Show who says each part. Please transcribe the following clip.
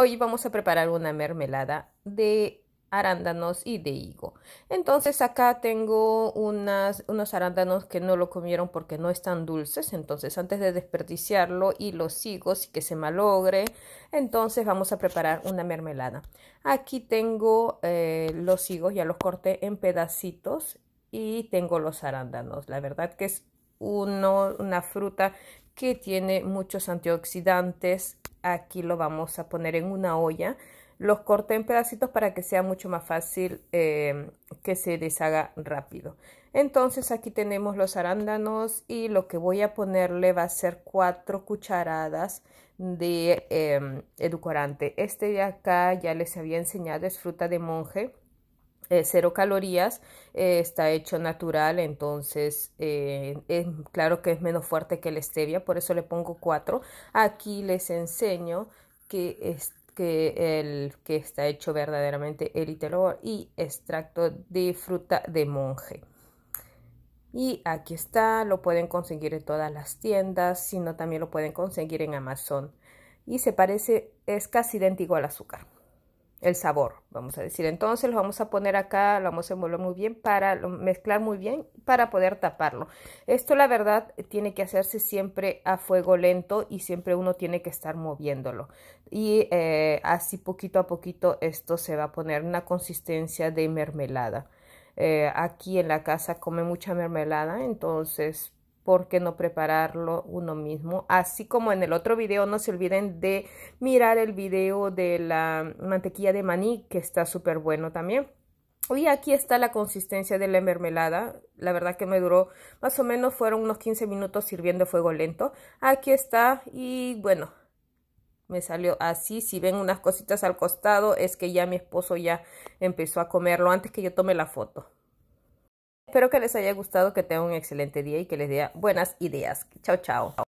Speaker 1: Hoy vamos a preparar una mermelada de arándanos y de higo. Entonces acá tengo unas, unos arándanos que no lo comieron porque no están dulces. Entonces antes de desperdiciarlo y los higos y que se malogre, entonces vamos a preparar una mermelada. Aquí tengo eh, los higos, ya los corté en pedacitos y tengo los arándanos. La verdad que es una fruta que tiene muchos antioxidantes aquí lo vamos a poner en una olla. Los corté en pedacitos para que sea mucho más fácil eh, que se deshaga rápido. Entonces aquí tenemos los arándanos y lo que voy a ponerle va a ser cuatro cucharadas de eh, edulcorante. Este de acá ya les había enseñado, es fruta de monje eh, cero calorías, eh, está hecho natural, entonces eh, es, claro que es menos fuerte que el stevia, por eso le pongo cuatro. Aquí les enseño que, es, que, el, que está hecho verdaderamente eritelor y extracto de fruta de monje. Y aquí está, lo pueden conseguir en todas las tiendas, sino también lo pueden conseguir en Amazon. Y se parece, es casi idéntico al azúcar el sabor, vamos a decir. Entonces lo vamos a poner acá, lo vamos a envolver muy bien para mezclar muy bien para poder taparlo. Esto la verdad tiene que hacerse siempre a fuego lento y siempre uno tiene que estar moviéndolo. Y eh, así poquito a poquito esto se va a poner una consistencia de mermelada. Eh, aquí en la casa come mucha mermelada, entonces ¿por qué no prepararlo uno mismo? Así como en el otro video, no se olviden de mirar el video de la mantequilla de maní, que está súper bueno también. Y aquí está la consistencia de la mermelada. La verdad que me duró más o menos, fueron unos 15 minutos sirviendo fuego lento. Aquí está y bueno, me salió así. Si ven unas cositas al costado, es que ya mi esposo ya empezó a comerlo antes que yo tome la foto. Espero que les haya gustado, que tengan un excelente día y que les dé buenas ideas. Chao, chao.